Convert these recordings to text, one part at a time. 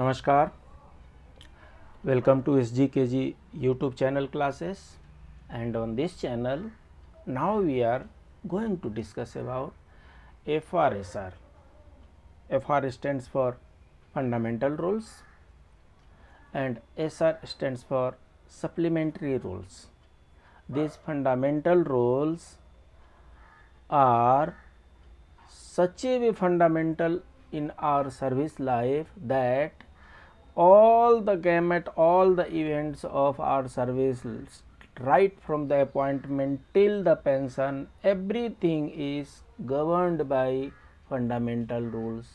Namaskar. Welcome to SGKG YouTube channel classes and on this channel now we are going to discuss about FRSR. FR stands for fundamental rules and SR stands for supplementary rules. These fundamental rules are such a fundamental in our service life that all the gamut all the events of our service right from the appointment till the pension everything is governed by fundamental rules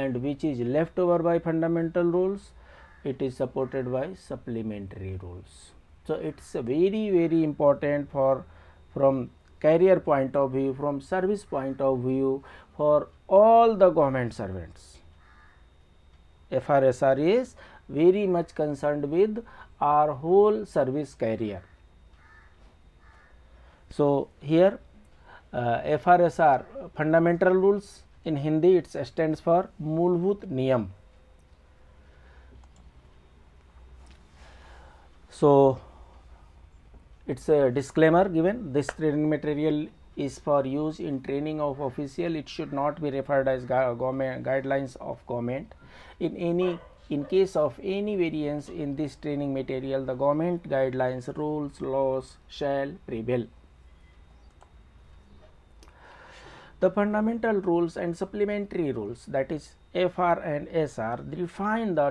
and which is left over by fundamental rules it is supported by supplementary rules so it's very very important for from career point of view from service point of view for all the government servants FRSR is very much concerned with our whole service career. So, here uh, FRSR fundamental rules in Hindi it stands for Mulvuth Niyam. So, it is a disclaimer given this training material is for use in training of official it should not be referred as gu government guidelines of government in any in case of any variance in this training material the government guidelines rules laws shall prevail the fundamental rules and supplementary rules that is fr and sr define the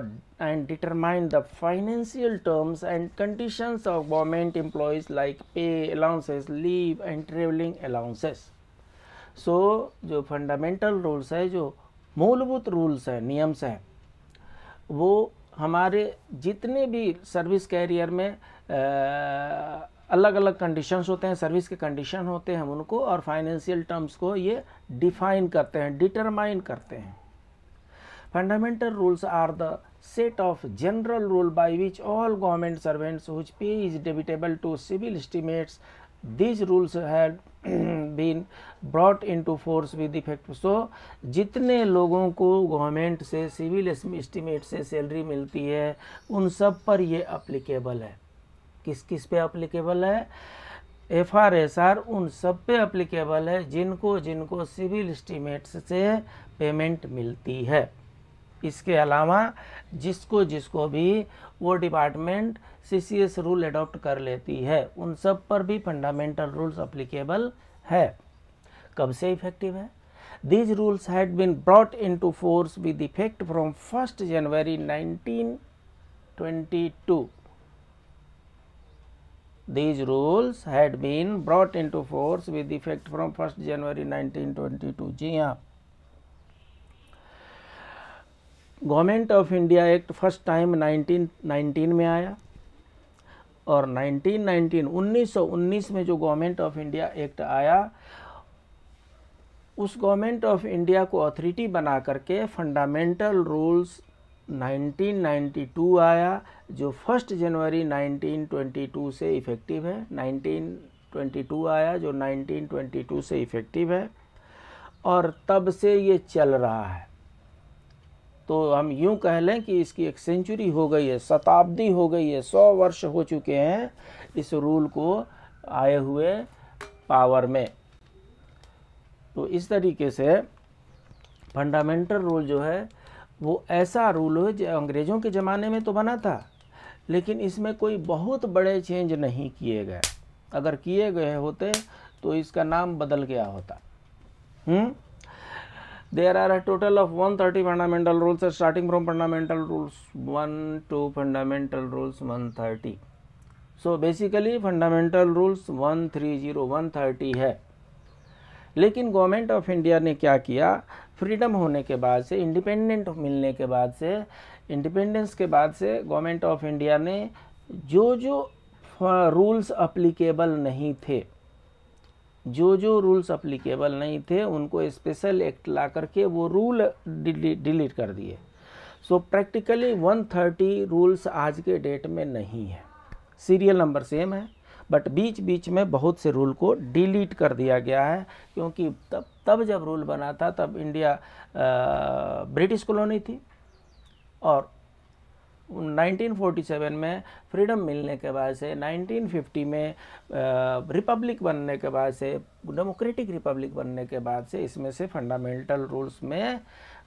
and determine the financial terms and conditions of government employees like pay allowances leave and traveling allowances so the fundamental rules are जो मूलभूत rules हैं नियम्स हैं वो हमारे जितने भी service career में आ, अलग अलग कंडीशंस होते हैं सर्विस के कंडीशन होते हैं हम उनको और फाइनेंशियल टर्म्स को ये डिफाइन करते हैं डिटरमाइन करते हैं fundamental rules are the set of general rule by which all government servants whose pay is debitable to civil estimates these rules had been brought into force with effect so जितने लोगों को government से civil estimate से salary मिलती है उन सब पर यह अप्लीकेबल है किस किस पे अप्लीकेबल है एफ आर एस आर उन सब पे अप्लीकेबल है जिनको जिनको सिविल इस्टीमेट्स से पेमेंट मिलती है इसके अलावा जिसको जिसको भी वो डिपार्टमेंट सी रूल अडोप्ट कर लेती है उन सब पर भी फंडामेंटल रूल्स अप्लीकेबल है कब से इफेक्टिव है these rules had been brought in to force with effect from first January twenty two these rules had been brought in to force with effect from first January nineteen twenty two जी हाँ government of India act first time 1919 में आया और 1919 1919 में जो government of India act आया उस government of India को अथॉरिटी बना करके फंडामेंटल रूल्स 1992 आया जो फर्स्ट जनवरी 1922 से इफ़ेक्टिव है 1922 आया जो 1922 से इफ़ेक्टिव है और तब से ये चल रहा है तो हम यूं कह लें कि इसकी एक सेंचुरी हो गई है शताब्दी हो गई है सौ वर्ष हो चुके हैं इस रूल को आए हुए पावर में तो इस तरीके से फंडामेंटल रूल जो है वो ऐसा रूल है जो अंग्रेज़ों के ज़माने में तो बना था लेकिन इसमें कोई बहुत बड़े चेंज नहीं किए गए अगर किए गए होते तो इसका नाम बदल गया होता हुँ? हम्म? there are a total of 130 fundamental rules starting from fundamental rules 1 2 fundamental rules 130 so basically fundamental rules 130 130 है लेकिन गवर्नमेंट ऑफ इंडिया ने क्या किया फ्रीडम होने के बाद से इंडिपेंडेंट मिलने के बाद से इंडिपेंडेंस के बाद से गवर्नमेंट ऑफ इंडिया ने जो जो रूल्स अप्लीकेबल नहीं थे जो जो रूल्स अप्लीकेबल नहीं थे उनको स्पेशल एक्ट ला करके वो रूल डिलीट कर दिए सो प्रैक्टिकली 130 रूल्स आज के डेट में नहीं है सीरियल नंबर सेम है बट बीच बीच में बहुत से रूल को डिलीट कर दिया गया है क्योंकि तब तब जब रूल बना था तब इंडिया ब्रिटिश कॉलोनी थी और 1947 में फ्रीडम मिलने के बाद से 1950 में रिपब्लिक बनने के बाद से डेमोक्रेटिक रिपब्लिक बनने के बाद से इसमें से फंडामेंटल रूल्स में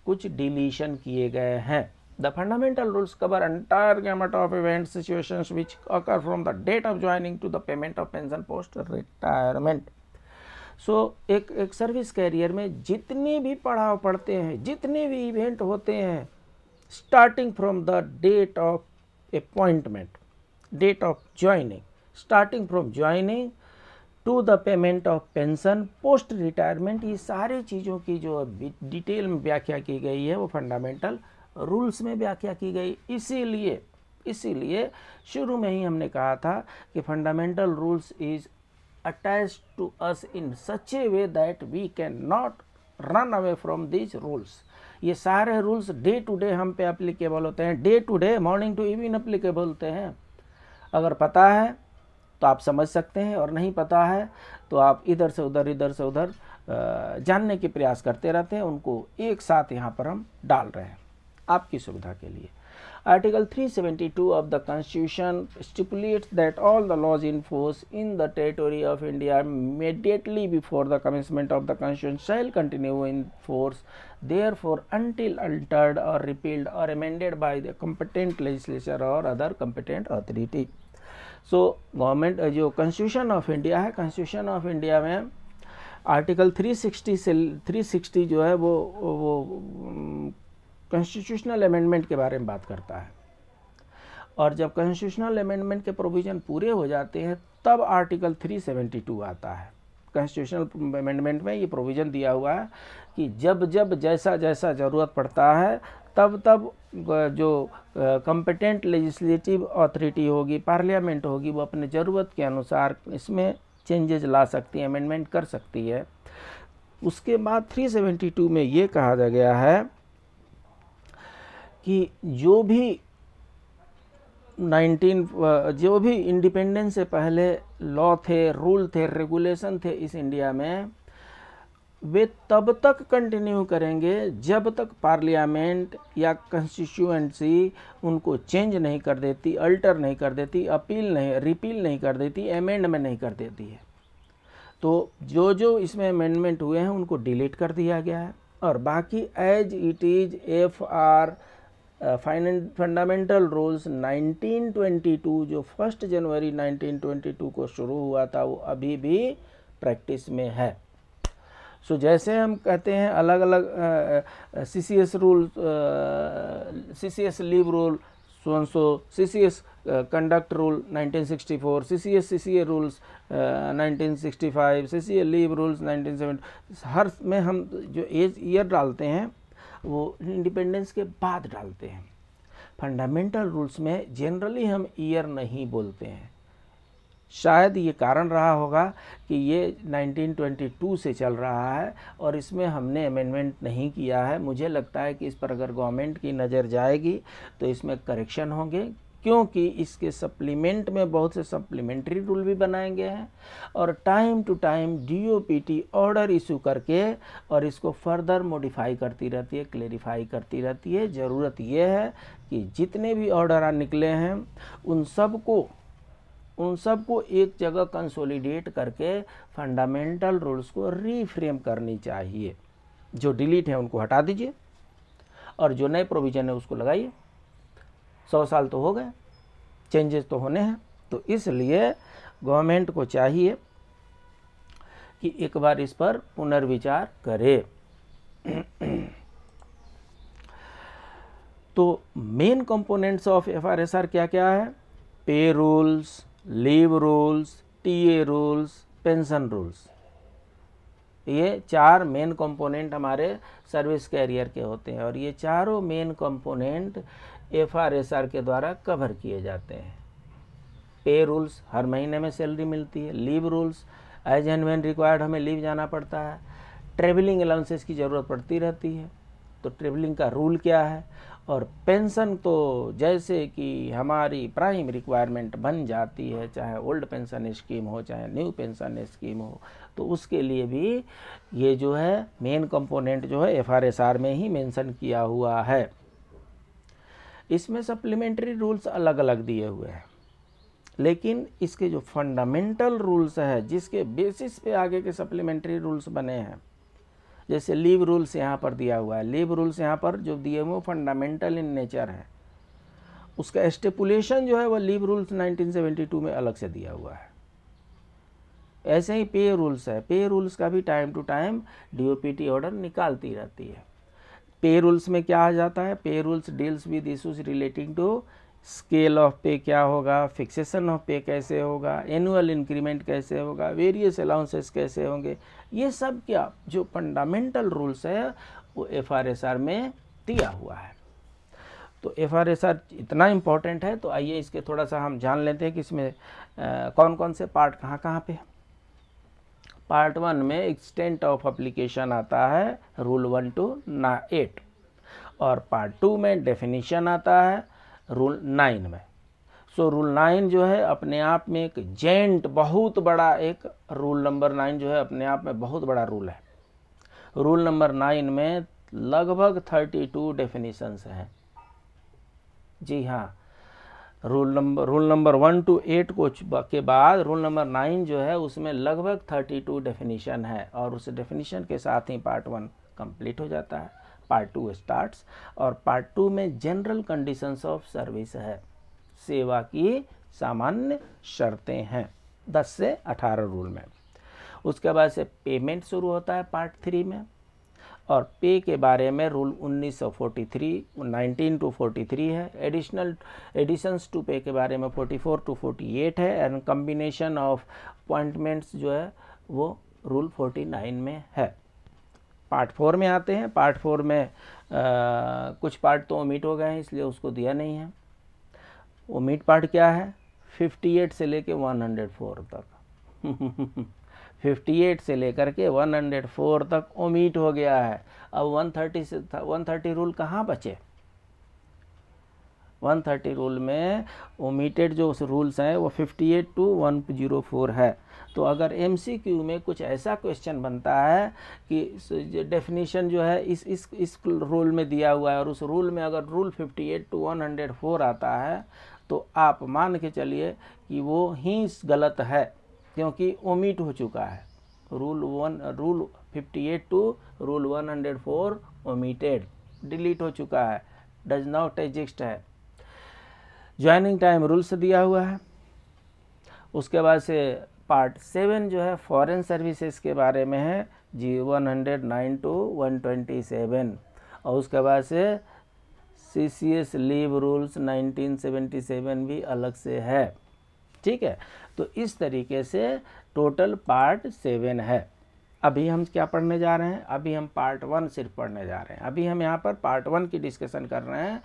कुछ डिलीशन किए गए हैं the fundamental rules cover entire gamut of event situation which occur from the date of joining to the payment of pension post retirement so एक एक सर्विस कैरियर में जितनी भी पढ़ाव पढ़ते हैं जितने भी इवेंट होते हैं starting from the date of appointment, date of joining, starting from joining to the payment of pension post retirement ये सारी चीज़ों की जो डिटेल में व्याख्या की गई है वो फंडामेंटल रूल्स में व्याख्या की गई इसीलिए इसीलिए शुरू में ही हमने कहा था कि fundamental rules is attach to us in such a way that we can not run away from these rules ये सारे रूल्स डे टू डे हम पे अप्लीकेबल होते हैं day to day morning to evening applicable होते हैं अगर पता है तो आप समझ सकते हैं और नहीं पता है तो आप इधर से उधर इधर से उधर जानने के प्रयास करते रहते हैं उनको एक साथ यहाँ पर हम डाल रहे हैं आपकी सुविधा के लिए Article 372 of the Constitution stipulates that all the laws in force in the territory of India immediately before the commencement of the Constitution shall continue in force, therefore, until altered or repealed or amended by the competent legislature or other competent authority. government, government uh, जो Constitution of India है Constitution of India में Article 360 से 360 जो है वो constitutional amendment के बारे में बात करता है और जब कॉन्स्टिट्यूशनल अमेंडमेंट के प्रोविज़न पूरे हो जाते हैं तब आर्टिकल 372 आता है कॉन्स्टिट्यूशनल अमेंडमेंट में ये प्रोविज़न दिया हुआ है कि जब जब जैसा जैसा ज़रूरत पड़ता है तब तब जो कंपेटेंट लेजिस्लेटिव अथॉरिटी होगी पार्लियामेंट होगी वो अपने ज़रूरत के अनुसार इसमें चेंजेज ला सकती है अमेंडमेंट कर सकती है उसके बाद 372 में ये कहा गया है कि जो भी 19 जो भी इंडिपेंडेंस से पहले लॉ थे रूल थे रेगुलेशन थे इस इंडिया में वे तब तक कंटिन्यू करेंगे जब तक पार्लियामेंट या कंस्टिट्यूएंसी उनको चेंज नहीं कर देती अल्टर नहीं कर देती अपील नहीं रिपील नहीं कर देती अमेंडमेंट नहीं कर देती है तो जो जो इसमें अमेंडमेंट हुए हैं उनको डिलीट कर दिया गया है और बाकी as it is F R fundamental rules 1922 जो फर्स्ट जनवरी 1922 को शुरू हुआ था वो अभी भी प्रैक्टिस में है सो so, जैसे हम कहते हैं अलग अलग C C S rule C C S leave rule सोन so C C S conduct rule 1964 C C S C C A rules nineteen sixty five C C A leave rules nineteen हर में हम जो as year डालते हैं वो independence के बाद डालते हैं फंडामेंटल रूल्स में जनरली हम ईयर नहीं बोलते हैं शायद ये कारण रहा होगा कि ये 1922 से चल रहा है और इसमें हमने अमेंडमेंट नहीं किया है मुझे लगता है कि इस पर अगर गवर्नमेंट की नज़र जाएगी तो इसमें करेक्शन होंगे क्योंकि इसके सप्लीमेंट में बहुत से सप्लीमेंट्री रूल भी बनाए गए हैं और time to time DoPT order issue करके और इसको फर्दर मॉडिफाई करती रहती है क्लेरिफाई करती रहती है ज़रूरत यह है कि जितने भी ऑर्डर निकले हैं उन सब को उन सब को एक जगह कंसोलिडेट करके फंडामेंटल रूल्स को रीफ्रेम करनी चाहिए जो डिलीट है उनको हटा दीजिए और जो नए प्रोविज़न है उसको लगाइए सौ साल तो हो गए चेंजेस तो होने हैं तो इसलिए गवर्नमेंट को चाहिए कि एक बार इस पर पुनर्विचार करे तो मेन कंपोनेंट्स ऑफ एफआरएसआर क्या क्या है pay rules leave rules TA rules pension rules ये चार मेन कंपोनेंट हमारे सर्विस कैरियर के होते हैं और ये चारों main component F R S R के द्वारा कवर किए जाते हैं पे रूल्स हर महीने में सैलरी मिलती है leave rules as and when required हमें लीव जाना पड़ता है ट्रेवलिंग अलाउंसेस की ज़रूरत पड़ती रहती है तो ट्रेवलिंग का रूल क्या है और पेंशन तो जैसे कि हमारी प्राइम रिक्वायरमेंट बन जाती है चाहे ओल्ड पेंशन स्कीम हो चाहे न्यू पेंशन स्कीम हो तो उसके लिए भी ये जो है मेन कंपोनेंट जो है एफआरएसआर में ही मेंशन किया हुआ है इसमें सप्लीमेंट्री रूल्स अलग अलग दिए हुए हैं लेकिन इसके जो फंडामेंटल रूल्स हैं जिसके बेसिस पे आगे के सप्लीमेंट्री रूल्स बने हैं जैसे लीव रूल्स यहाँ पर दिया हुआ है लीव रूल्स यहाँ पर जो दिए हुए फंडामेंटल इन नेचर है उसका एस्टेपुलेशन जो है वह लीव रूल्स 1972 में अलग से दिया हुआ है ऐसे ही पे रूल्स है पे रूल्स का भी time to time D order निकालती रहती है पे रूल्स में क्या आ जाता है pay rules deals with issues relating to scale of pay क्या होगा फिक्सेशन ऑफ पे कैसे होगा एनुअल इंक्रीमेंट कैसे होगा वेरियस अलाउंसेस कैसे होंगे ये सब क्या जो फंडामेंटल रूल्स है वो आर में दिया हुआ है तो आर इतना इंपॉर्टेंट है तो आइए इसके थोड़ा सा हम जान लेते हैं कि इसमें आ, कौन कौन से पार्ट कहाँ कहाँ पे है पार्ट वन में एक्सटेंट ऑफ अप्लीकेशन आता है रूल वन टू ना एट और पार्ट टू में डेफिनेशन आता है रूल नाइन में सो रूल नाइन जो है अपने आप में एक जेंट बहुत बड़ा एक रूल नंबर नाइन जो है अपने आप में बहुत बड़ा रूल है रूल नंबर नाइन में लगभग थर्टी टू डेफिनीसन्स हैं जी हाँ rule number rule number one two eight को के बाद रूल नंबर नाइन जो है उसमें लगभग थर्टी टू डेफिनीशन है और उस डेफिनीशन के साथ ही पार्ट वन कंप्लीट हो जाता है पार्ट टू स्टार्ट्स और पार्ट टू में जनरल कंडीशंस ऑफ सर्विस है सेवा की सामान्य शर्तें हैं दस से अठारह रूल में उसके बाद से पेमेंट शुरू होता है पार्ट थ्री में और पे के बारे में रूल 1943 19 टू थ्री है एडिशनल एडिशंस टू पे के बारे में 44 टू 48 है एंड कम्बिनेशन ऑफ अपॉइंटमेंट्स जो है वो रूल 49 में है पार्ट फोर में आते हैं पार्ट फोर में आ, कुछ पार्ट तो ओमिट हो गए हैं इसलिए उसको दिया नहीं है ओमिट पार्ट क्या है 58 से लेके 104 तक 58 से लेकर के 104 तक ओमीट हो गया है अब 130 से 130 रूल कहाँ बचे 130 रूल में ओमिटेड जो रूल्स हैं वो 58 टू 104 है तो अगर एम में कुछ ऐसा क्वेश्चन बनता है कि डेफिनेशन जो है इस इस इस रूल में दिया हुआ है और उस रूल में अगर रूल 58 टू 104 आता है तो आप मान के चलिए कि वो ही गलत है क्योंकि ओमिट हो चुका है rule one rule fifty eight two rule one hundred four omitted delete हो चुका है डज नॉट एग्जिस्ट है ज्वाइनिंग टाइम रूल्स दिया हुआ है उसके बाद से पार्ट सेवन जो है फॉरेन सर्विसेज के बारे में है जी one hundred nine to one twenty seven और उसके बाद से C C S leave rules nineteen seventy seven भी अलग से है ठीक है तो इस तरीके से टोटल पार्ट सेवन है अभी हम क्या पढ़ने जा रहे हैं अभी हम पार्ट वन सिर्फ पढ़ने जा रहे हैं अभी हम यहाँ पर पार्ट वन की डिस्कशन कर रहे हैं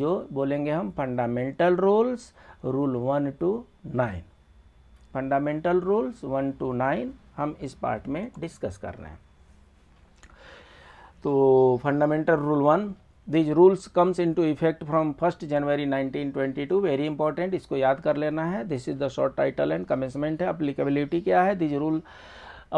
जो बोलेंगे हम fundamental rules rule one two nine fundamental rules one two nine हम इस पार्ट में डिस्कस कर रहे हैं तो fundamental rule one these rules comes into effect from 1st January 1922 very important इसको याद कर लेना है this is the short title and commencement है applicability क्या है these rule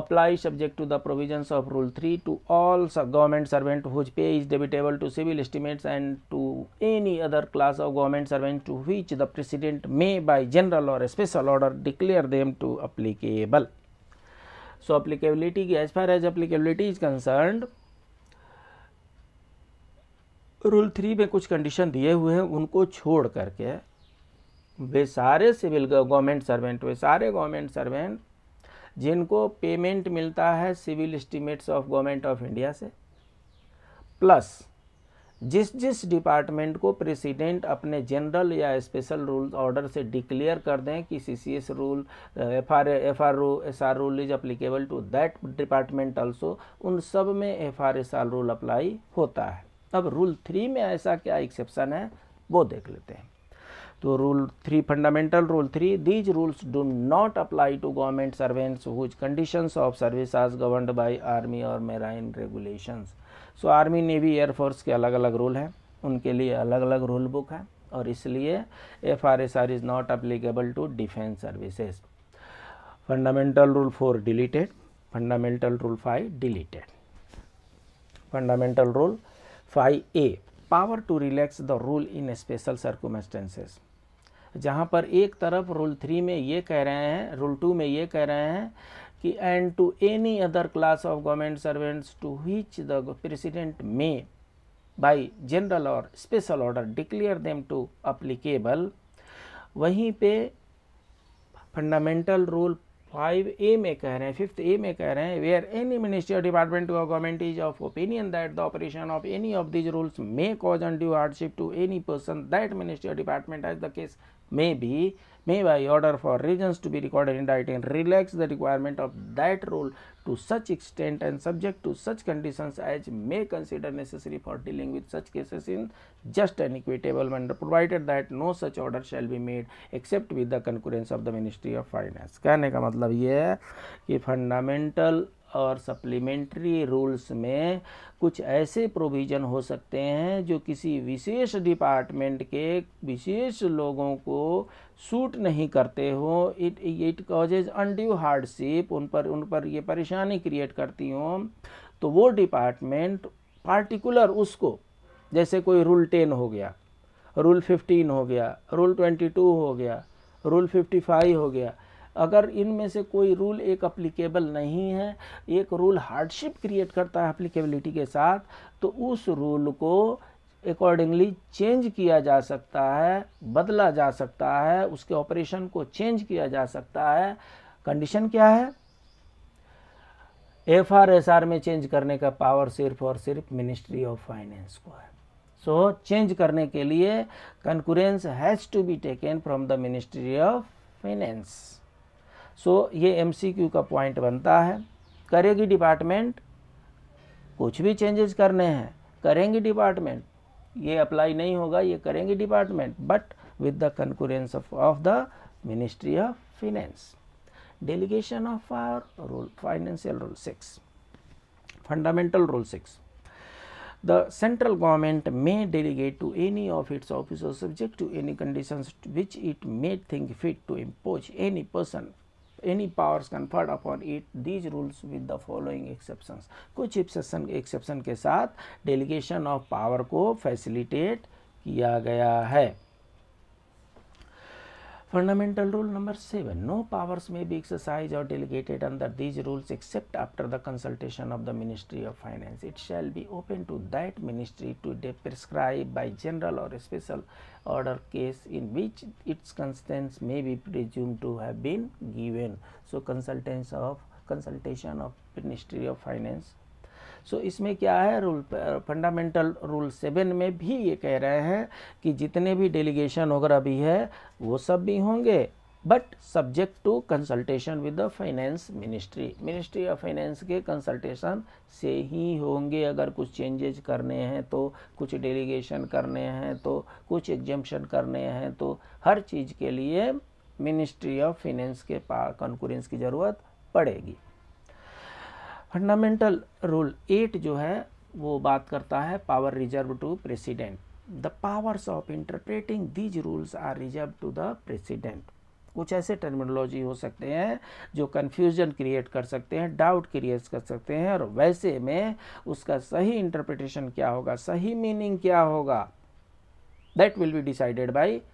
apply subject to the provisions of rule 3 to all government servant whose pay is debitable to civil estimates and to any other class of government servant to which the president may by general or special order declare them to applicable so applicability as far as applicability is concerned rule three में कुछ condition दिए हुए हैं उनको छोड़ करके वे सारे civil government servant वे सारे गवर्नमेंट सर्वेंट जिनको पेमेंट मिलता है civil estimates of government of India से प्लस जिस जिस डिपार्टमेंट को प्रेसिडेंट अपने जनरल या स्पेशल रूल ऑर्डर से डिक्लेयर कर दें कि C C S rule F R F R rule S R rule is applicable to that department also उन सब में F R S R rule apply होता है अब रूल थ्री में ऐसा क्या एक्सेप्शन है वो देख लेते हैं तो rule three fundamental rule three these rules do not apply to government servants whose conditions of service are governed by army और marine regulations so army navy air force के अलग अलग रूल हैं उनके लिए अलग अलग रूल बुक है और इसलिए F R S R is not applicable to defence services fundamental rule four deleted fundamental rule five deleted fundamental rule five A power to relax the rule in special circumstances जहाँ पर एक तरफ rule three में ये कह रहे हैं rule to में ये कह रहे हैं कि and to any other class of government servants to which the president may by general और special order declare them to applicable वहीं पे फंडामेंटल रूल फाइव ए में कह रहे हैं फिफ्थ ए में कह रहे हैं where any ministry of department और government is of opinion that the operation of any of these rules may cause due hardship to any person that ministry of department as the case may be may by order for regions to be recorded in writing relax the requirement of that rule to such extent and subject to such conditions as may consider necessary for dealing with such cases in just and equitable manner provided that no such order shall be made except with the concurrence of the ministry of finance kehne ka matlab ye hai ki fundamental और supplementary rules में कुछ ऐसे provision हो सकते हैं जो किसी विशेष department के विशेष लोगों को सूट नहीं करते हो it it causes undue hardship उन पर उन पर ये परेशानी क्रिएट करती हो तो वो डिपार्टमेंट पार्टिकुलर उसको जैसे कोई रूल टेन हो गया रूल फिफ्टीन हो गया रूल ट्वेंटी टू हो गया रूल फिफ्टी फाइव हो गया अगर इनमें से कोई रूल एक अप्लीकेबल नहीं है एक रूल हार्डशिप क्रिएट करता है अप्लीकेबिलिटी के साथ तो उस रूल को अकॉर्डिंगली चेंज किया जा सकता है बदला जा सकता है उसके ऑपरेशन को चेंज किया जा सकता है कंडीशन क्या है एफ आर एस आर में चेंज करने का पावर सिर्फ और सिर्फ मिनिस्ट्री ऑफ फाइनेंस को है सो so, चेंज करने के लिए concurrence has to be taken from the ministry of finance so ये एमसीक्यू का पॉइंट बनता है करेगी डिपार्टमेंट कुछ भी चेंजेस करने हैं करेंगी डिपार्टमेंट ये अप्लाई नहीं होगा ये करेंगी department but with the concurrence of of the ministry of finance delegation of R rule financial rule six fundamental rule six the central government may delegate to any of its officer subject to any condition which it may think fit to impose any person any powers conferred upon it these rules with the following exceptions कुछ exception exception के साथ delegation of power को facilitate किया गया है Fundamental rule number 7 No powers may be exercised or delegated under these rules except after the consultation of the Ministry of Finance. It shall be open to that ministry to prescribe by general or special order case in which its consent may be presumed to have been given. So, consultants of consultation of Ministry of Finance सो इसमें क्या है rule fundamental rule seven में भी ये कह रहे हैं कि जितने भी डेलीगेशन वगैरह भी है वो सब भी होंगे but subject to consultation with the finance ministry ministry of finance के कंसल्टेशन से ही होंगे अगर कुछ चेंजेज करने हैं तो कुछ डेलीगेशन करने हैं तो कुछ एग्जम्पन करने हैं तो हर चीज़ के लिए मिनिस्ट्री ऑफ फाइनेंस के पास कॉन्क्रेंस की ज़रूरत पड़ेगी फंडामेंटल रूल एट जो है वो बात करता है power reserve to president the powers of interpreting these rules are reserve to the president कुछ ऐसे टर्मिनोलॉजी हो सकते हैं जो कन्फ्यूजन क्रिएट कर सकते हैं डाउट क्रिएट कर सकते हैं और वैसे में उसका सही इंटरप्रिटेशन क्या होगा सही मीनिंग क्या होगा that will be decided by